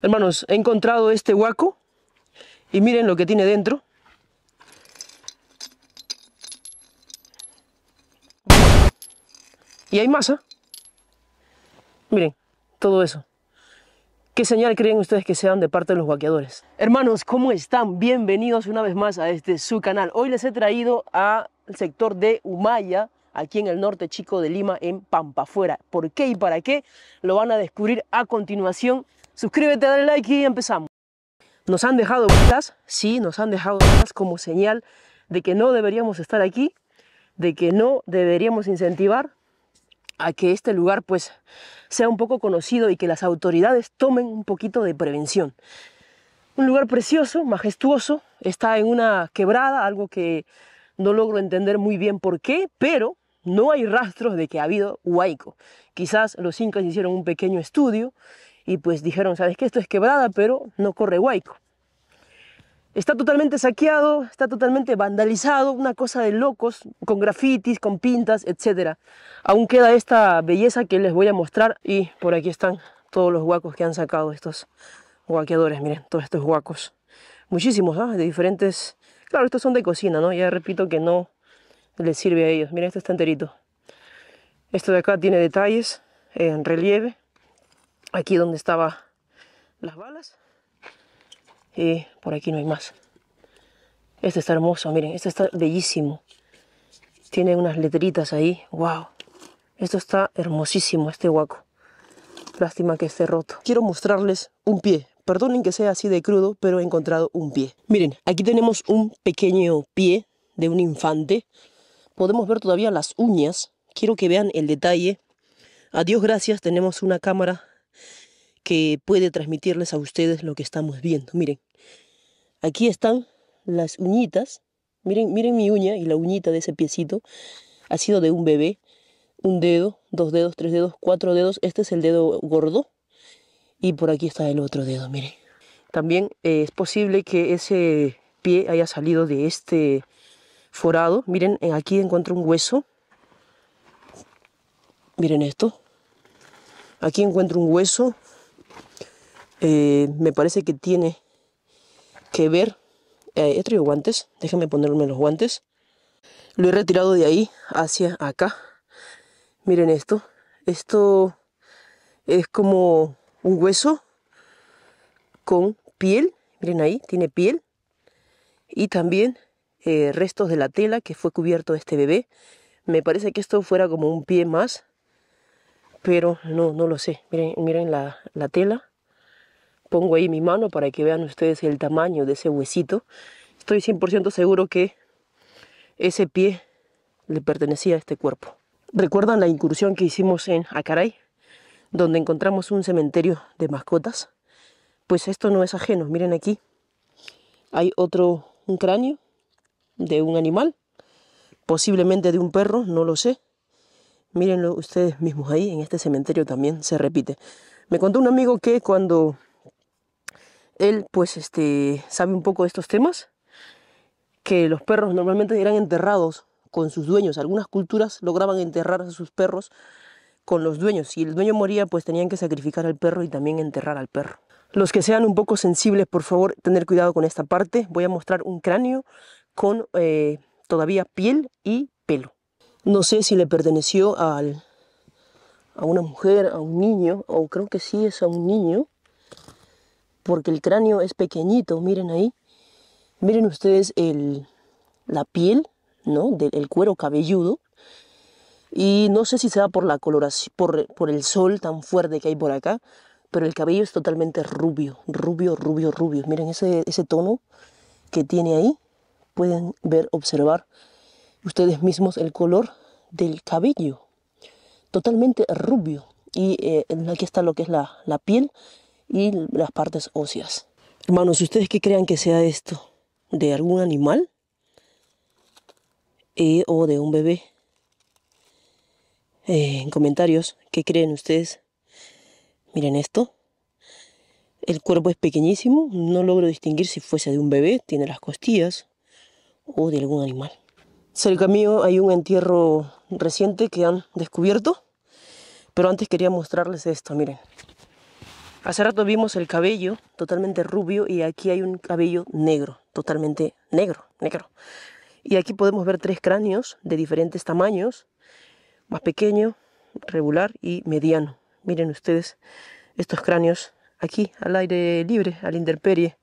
Hermanos, he encontrado este huaco y miren lo que tiene dentro. Y hay masa. Miren, todo eso. ¿Qué señal creen ustedes que sean de parte de los guaqueadores? Hermanos, ¿cómo están? Bienvenidos una vez más a este su canal. Hoy les he traído al sector de Humaya, aquí en el norte chico de Lima, en Pampafuera. ¿Por qué y para qué? Lo van a descubrir a continuación Suscríbete, dale like y empezamos. Nos han dejado botas, sí, nos han dejado botas como señal de que no deberíamos estar aquí, de que no deberíamos incentivar a que este lugar pues sea un poco conocido y que las autoridades tomen un poquito de prevención. Un lugar precioso, majestuoso, está en una quebrada, algo que no logro entender muy bien por qué, pero no hay rastros de que ha habido huaico. Quizás los incas hicieron un pequeño estudio y pues dijeron, ¿sabes qué? Esto es quebrada, pero no corre huaico. Está totalmente saqueado, está totalmente vandalizado, una cosa de locos, con grafitis, con pintas, etc. Aún queda esta belleza que les voy a mostrar y por aquí están todos los huacos que han sacado estos guaqueadores, miren, todos estos huacos. Muchísimos, ¿no? ¿ah? De diferentes... Claro, estos son de cocina, ¿no? Ya repito que no les sirve a ellos. Miren, esto está enterito. Esto de acá tiene detalles en relieve aquí donde estaban las balas. Y por aquí no hay más. Este está hermoso, miren, este está bellísimo. Tiene unas letritas ahí, wow. Esto está hermosísimo, este guaco. Lástima que esté roto. Quiero mostrarles un pie. Perdonen que sea así de crudo, pero he encontrado un pie. Miren, aquí tenemos un pequeño pie de un infante. Podemos ver todavía las uñas. Quiero que vean el detalle. A Dios gracias, tenemos una cámara que puede transmitirles a ustedes lo que estamos viendo. Miren, aquí están las uñitas. Miren, miren mi uña y la uñita de ese piecito. Ha sido de un bebé. Un dedo, dos dedos, tres dedos, cuatro dedos. Este es el dedo gordo. Y por aquí está el otro dedo, miren. También eh, es posible que ese pie haya salido de este forado. Miren, aquí encuentro un hueso. Miren esto. Aquí encuentro un hueso eh, me parece que tiene que ver. he eh, traído guantes, déjenme ponerme los guantes. Lo he retirado de ahí hacia acá. Miren esto. Esto es como un hueso con piel. Miren ahí, tiene piel. Y también eh, restos de la tela que fue cubierto este bebé. Me parece que esto fuera como un pie más. Pero no, no lo sé. Miren, miren la tela Pongo ahí mi mano para que vean ustedes el tamaño de ese huesito. Estoy 100% seguro que ese pie le pertenecía a este cuerpo. ¿Recuerdan la incursión que hicimos en Acaray? Donde encontramos un cementerio de mascotas. Pues esto no es ajeno. Miren aquí. Hay otro, cráneo de un animal. Posiblemente de un perro, no lo sé. Mírenlo ustedes mismos ahí, en este cementerio también se repite. Me contó un amigo que cuando él pues este, sabe un poco de estos temas, que los perros normalmente eran enterrados con sus dueños. Algunas culturas lograban enterrar a sus perros con los dueños. Si el dueño moría, pues tenían que sacrificar al perro y también enterrar al perro. Los que sean un poco sensibles, por favor, tener cuidado con esta parte. Voy a mostrar un cráneo con eh, todavía piel y pelo. No sé si le perteneció al, a una mujer, a un niño, o creo que sí es a un niño porque el cráneo es pequeñito, miren ahí. Miren ustedes el, la piel, ¿no? Del el cuero cabelludo. Y no sé si sea por la coloración, por, por el sol tan fuerte que hay por acá, pero el cabello es totalmente rubio, rubio, rubio, rubio. Miren ese, ese tono que tiene ahí. Pueden ver, observar ustedes mismos el color del cabello. Totalmente rubio. Y eh, aquí está lo que es la, la piel y las partes óseas. Hermanos, ¿ustedes qué crean que sea esto? ¿De algún animal? ¿E ¿O de un bebé? Eh, en comentarios, ¿qué creen ustedes? Miren esto. El cuerpo es pequeñísimo, no logro distinguir si fuese de un bebé, tiene las costillas, o de algún animal. Cerca mío hay un entierro reciente que han descubierto, pero antes quería mostrarles esto, miren. Hace rato vimos el cabello totalmente rubio y aquí hay un cabello negro, totalmente negro, negro. Y aquí podemos ver tres cráneos de diferentes tamaños, más pequeño, regular y mediano. Miren ustedes estos cráneos aquí al aire libre, al interperie.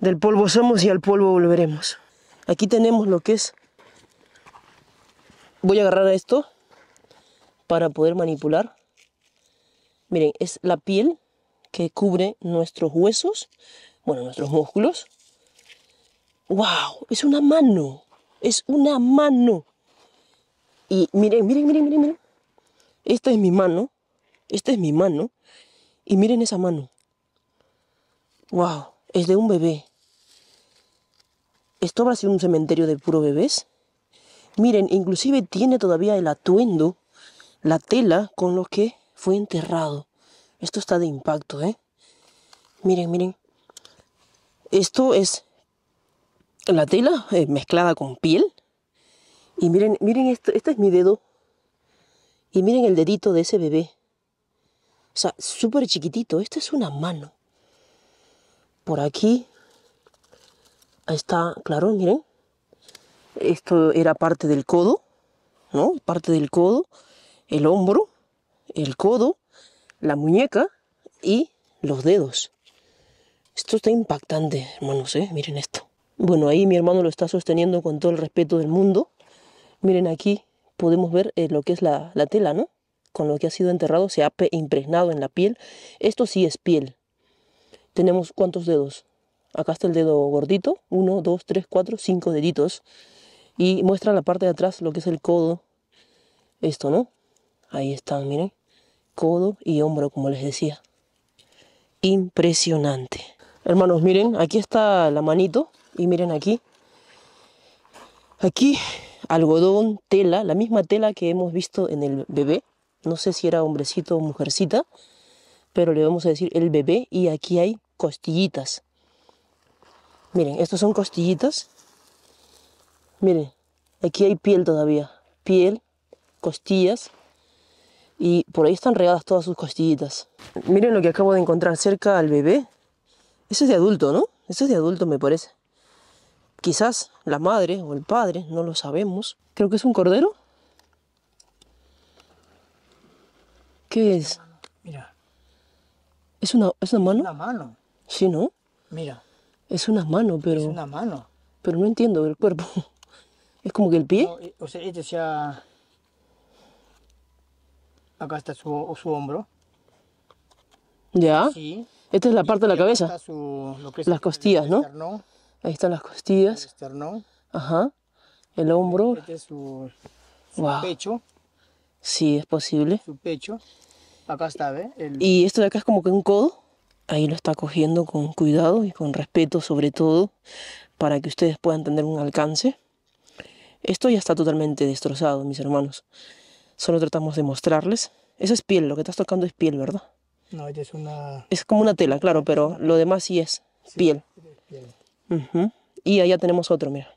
Del polvo somos y al polvo volveremos. Aquí tenemos lo que es... Voy a agarrar esto para poder manipular Miren, es la piel que cubre nuestros huesos, bueno, nuestros músculos. ¡Wow! Es una mano, es una mano. Y miren, miren, miren, miren, miren. Esta es mi mano, esta es mi mano. Y miren esa mano. ¡Wow! Es de un bebé. ¿Esto a ser un cementerio de puro bebés? Miren, inclusive tiene todavía el atuendo, la tela con lo que fue enterrado. Esto está de impacto, ¿eh? Miren, miren. Esto es la tela eh, mezclada con piel. Y miren, miren, esto, este es mi dedo. Y miren el dedito de ese bebé. O sea, súper chiquitito. Esta es una mano. Por aquí está, claro, miren. Esto era parte del codo, ¿no? Parte del codo, el hombro el codo, la muñeca y los dedos. Esto está impactante, hermanos, ¿eh? miren esto. Bueno, ahí mi hermano lo está sosteniendo con todo el respeto del mundo. Miren aquí podemos ver eh, lo que es la, tela, ¿no? Con lo que ha sido enterrado, se ha impregnado en la piel. Esto sí es piel. Tenemos cuántos dedos. Acá está el dedo gordito. Uno, dos, tres, cuatro, cinco deditos. Y muestra la parte de atrás lo que es el codo. Esto, ¿no? Ahí están, miren codo y hombro, como les decía. Impresionante. Hermanos, miren, aquí está la manito y miren aquí. Aquí algodón, tela, la misma tela que hemos visto en el bebé. No sé si era hombrecito o mujercita, pero le vamos a decir el bebé y aquí hay costillitas. Miren, estos son costillitas. Miren, aquí hay piel todavía. Piel, costillas, y por ahí están regadas todas sus costillitas. Miren lo que acabo de encontrar cerca al bebé. Eso es de adulto, ¿no? Eso es de adulto, me parece. Quizás la madre o el padre, no lo sabemos. Creo que es un cordero. ¿Qué es? Mira. ¿Es una, ¿es una mano? Una mano. Sí, ¿no? Mira. Es una mano, pero... Es una mano. Pero no entiendo el cuerpo. Es como que el pie... o sea, este sea Acá está su, hombro. ¿Ya? Sí. Esta es la parte de la cabeza. las costillas, ¿no? Ahí están las costillas. El esternón. Ajá. El este hombro. Este es su, pecho. Sí, es posible. Su pecho. Acá está, ¿ve? Y esto de acá es como que un codo. Ahí lo está cogiendo con cuidado y con respeto sobre todo para que ustedes puedan tener un alcance. Esto ya está totalmente destrozado, mis hermanos solo tratamos de mostrarles. Eso es piel, lo que estás tocando es piel, ¿verdad? No, es una... Es como una tela, claro, pero lo demás sí es piel. Y allá tenemos otro, mira.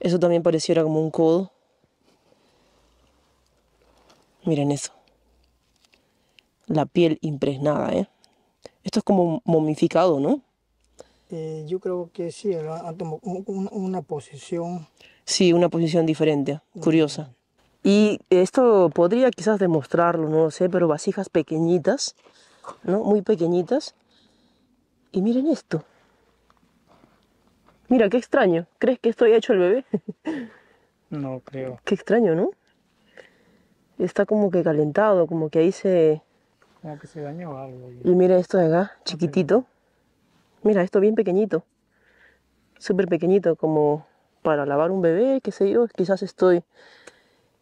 Eso también pareciera como un codo. Miren eso. La piel impregnada, ¿eh? Esto es como momificado, ¿no? Eh, yo creo que sí, ah, una, una posición. Sí, una posición diferente, curiosa. Y esto podría quizás demostrarlo, no lo sé, pero vasijas pequeñitas, ¿no? Muy pequeñitas. Y miren esto. Mira, qué extraño. ¿Crees que esto haya hecho el bebé? no creo. Qué extraño, ¿no? Está como que calentado, como que ahí se... Como que se dañó algo. Y, mira esto de acá, chiquitito. Mira, esto bien pequeñito. Súper pequeñito, como para lavar un bebé, qué sé yo. Quizás estoy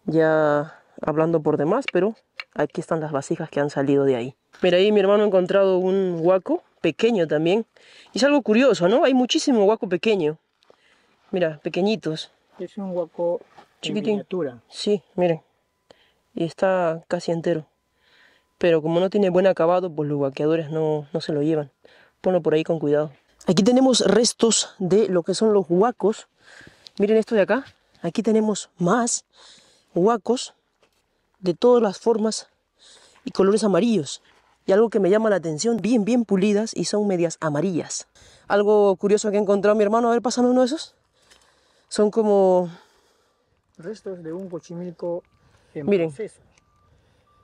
ya hablando por demás, pero aquí están las vasijas que han salido de ahí. Mira, ahí mi hermano ha encontrado un huaco pequeño también. Y es algo curioso, ¿no? Hay muchísimo huaco pequeño. Mira, pequeñitos. Es un huaco chiquitín. Sí, miren. Y está casi entero. Pero como no tiene buen acabado, pues los guaqueadores no, no se lo llevan. Ponlo por ahí con cuidado. Aquí tenemos restos de lo que son los huacos. Miren esto de acá. Aquí tenemos más huacos de todas las formas y colores amarillos. Y algo que me llama la atención, bien, bien pulidas y son medias amarillas. Algo curioso que he encontrado mi hermano, a ver, pasan uno de esos. Son como... Restos de un cochimilco Miren,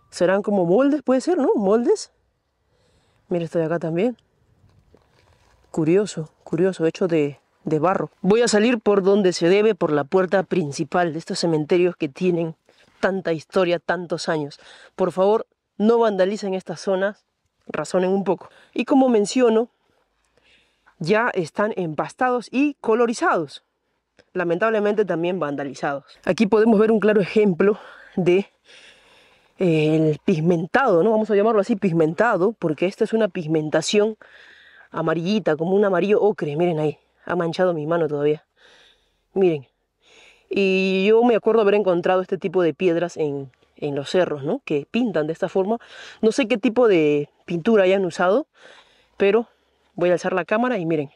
serán como moldes, puede ser, ¿no? Moldes. miren esto de acá también. Curioso, curioso, hecho de, de barro. Voy a salir por donde se debe, por la puerta principal de estos cementerios que tienen tanta historia, tantos años. Por favor, no vandalicen estas zonas, razonen un poco. Y como menciono, ya están empastados y colorizados. Lamentablemente también vandalizados. Aquí podemos ver un claro ejemplo de eh, el pigmentado, ¿no? Vamos a llamarlo así pigmentado, porque esta es una pigmentación amarillita, como un amarillo ocre, miren ahí ha manchado mi mano todavía. Miren, y yo me acuerdo haber encontrado este tipo de piedras en, los cerros, ¿no? Que pintan de esta forma. No sé qué tipo de pintura hayan usado, pero voy a alzar la cámara y miren,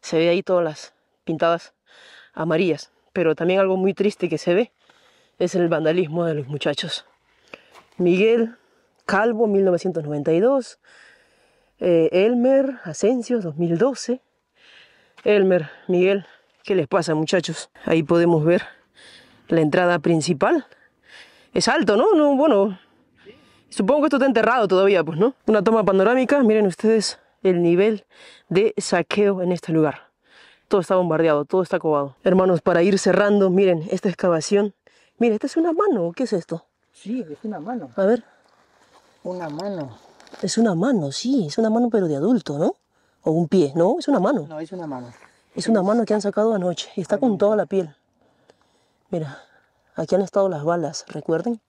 se ve ahí todas las pintadas amarillas. Pero también algo muy triste que se ve es el vandalismo de los muchachos. Miguel Calvo, 1992. Eh, Elmer Asensio, 2012. Elmer, Miguel, ¿qué les pasa muchachos? Ahí podemos ver la entrada principal. Es alto, ¿no? no bueno, supongo que esto está enterrado todavía, pues, ¿no? Una toma panorámica, miren ustedes el nivel de saqueo en este lugar. Todo está bombardeado, todo está cobado. Hermanos, para ir cerrando, miren esta excavación. Miren, ¿esta es una mano qué es esto? Sí, es una mano. A ver. Una mano. Es una mano, sí, es una mano pero de adulto, ¿no? o un pie, no, es una mano. No, es una mano. Es una mano que han sacado anoche y está con toda la piel. Mira, aquí han estado las balas, recuerden.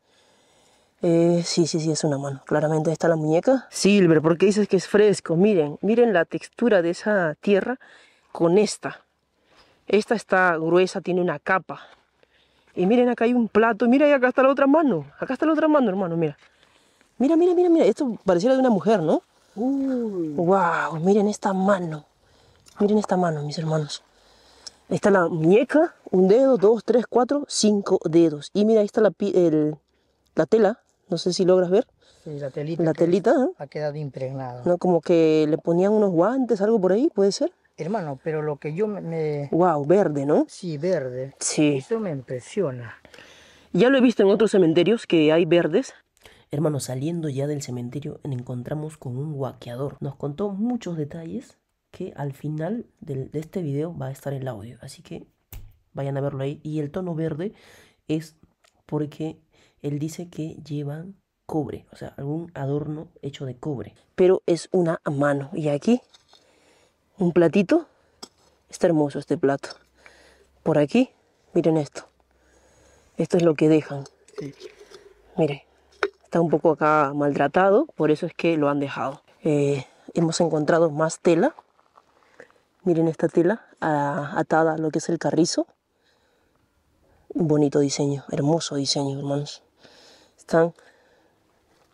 Eh, sí, sí, sí, es una mano. Claramente está la muñeca. Silver, porque dices que es fresco. Miren, miren la textura de esa tierra con esta. Esta está gruesa, tiene una capa. Y miren, acá hay un plato. Mira, y acá está la otra mano. Acá está la otra mano, hermano, mira. Mira, mira, mira, mira. Esto pareciera de una mujer, ¿no? ¡Wow! Miren esta mano. Miren esta mano, mis hermanos. está la muñeca, un dedo, dos, tres, cuatro, cinco dedos. Y mira, ahí está la, la tela, no sé si logras ver. la telita. La telita. ¿eh? Ha quedado impregnada. ¿No? Como que le ponían unos guantes, algo por ahí, ¿puede ser? Hermano, pero lo que yo me... Wow, verde, ¿no? Sí, verde. Sí. Eso me impresiona. Ya lo he visto en otros cementerios que hay verdes, Hermanos, saliendo ya del cementerio, encontramos con un guaqueador. Nos contó muchos detalles que al final de este video va a estar el audio. Así que vayan a verlo ahí. Y el tono verde es porque él dice que llevan cobre, o sea, algún adorno hecho de cobre. Pero es una mano. Y aquí, un platito. Está hermoso este plato. Por aquí, miren esto. Esto es lo que dejan. Miren está un poco acá maltratado, por eso es que lo han dejado. Eh, hemos encontrado más tela, miren esta tela ah, atada a lo que es el carrizo. Un bonito diseño, hermoso diseño, hermanos. Están...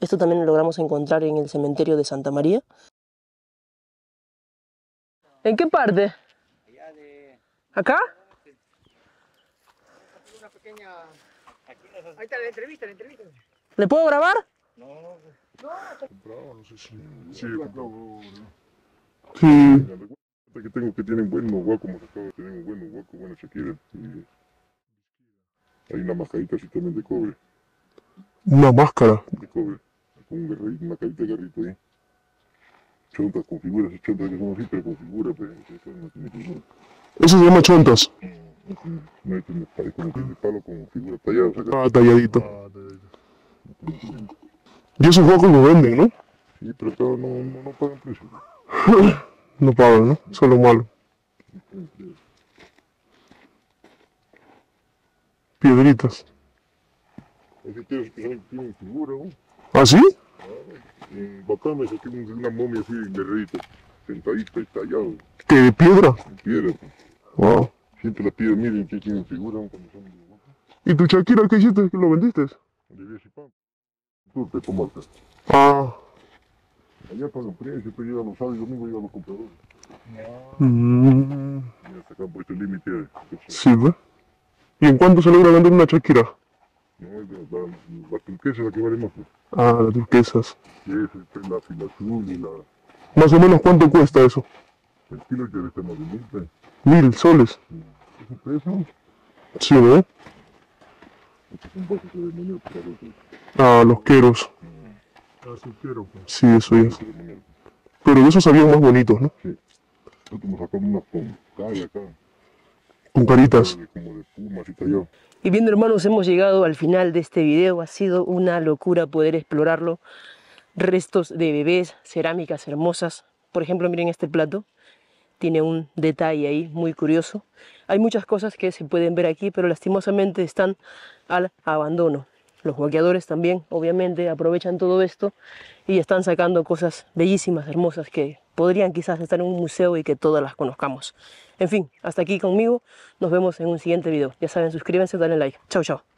Esto también lo logramos encontrar en el cementerio de Santa María. ¿En qué parte? ¿Acá? Ahí está la entrevista, la entrevista. ¿Le puedo grabar? No, no, no sé si. Sí, Sí. Que tengo que tienen buen guaco, como sacaba acaba de tener un guacos, guaco, buena Hay una mascarita así también de cobre. ¿Una máscara? De cobre. Con un garrito, una carita de garrito ahí. Chontas con figuras, chontas que son así, pero con figuras, Eso se llama chontas. No, no, no, que no, palo con figuras talladas. Ah, talladito. Y esos juegos lo venden, ¿no? Sí, pero todo no, pagan precio. no pagan, ¿no? Solo es lo malo. Piedritas. Es que tienen figura, ¿no? ¿Ah, sí? En se tiene una momia así de sentadita y tallado. ¿Qué, de piedra? De piedra. Wow. Siempre las piedras, miren, que tienen figura. ¿no? ¿Y tu Shakira qué hiciste? ¿Lo vendiste? Левейший pan? ¿Tú te comarca. Ah. Allá para los clientes siempre llegan los sábados y domingos llegan los compradores. Mm. hasta acá, acabó este límite. Sí, ¿verdad? ¿Y en cuánto se logra vender una chaquira? No, la, la, es la que vale más. Pues. Ah, las turquesas. Sí, es este, la azul y la... Más o menos, ¿cuánto cuesta eso? El kilo ya está más de mil. Pues. ¿Mil soles? ¿Es un peso? Sí, ¿verdad? Un poquito de Ah, los queros. Ah, sí, quiero, Sí, eso es. Pero de esos habían más bonitos, ¿no? Sí. con caritas. Y bien, hermanos, hemos llegado al final de este video. Ha sido una locura poder explorarlo. Restos de bebés, cerámicas hermosas. Por ejemplo, miren este plato tiene un detalle ahí muy curioso. Hay muchas cosas que se pueden ver aquí, pero lastimosamente están al abandono. Los bloqueadores también, obviamente, aprovechan todo esto y están sacando cosas bellísimas, hermosas, que podrían quizás estar en un museo y que todas las conozcamos. En fin, hasta aquí conmigo. Nos vemos en un siguiente video. Ya saben, suscríbanse, denle like. Chao, chao.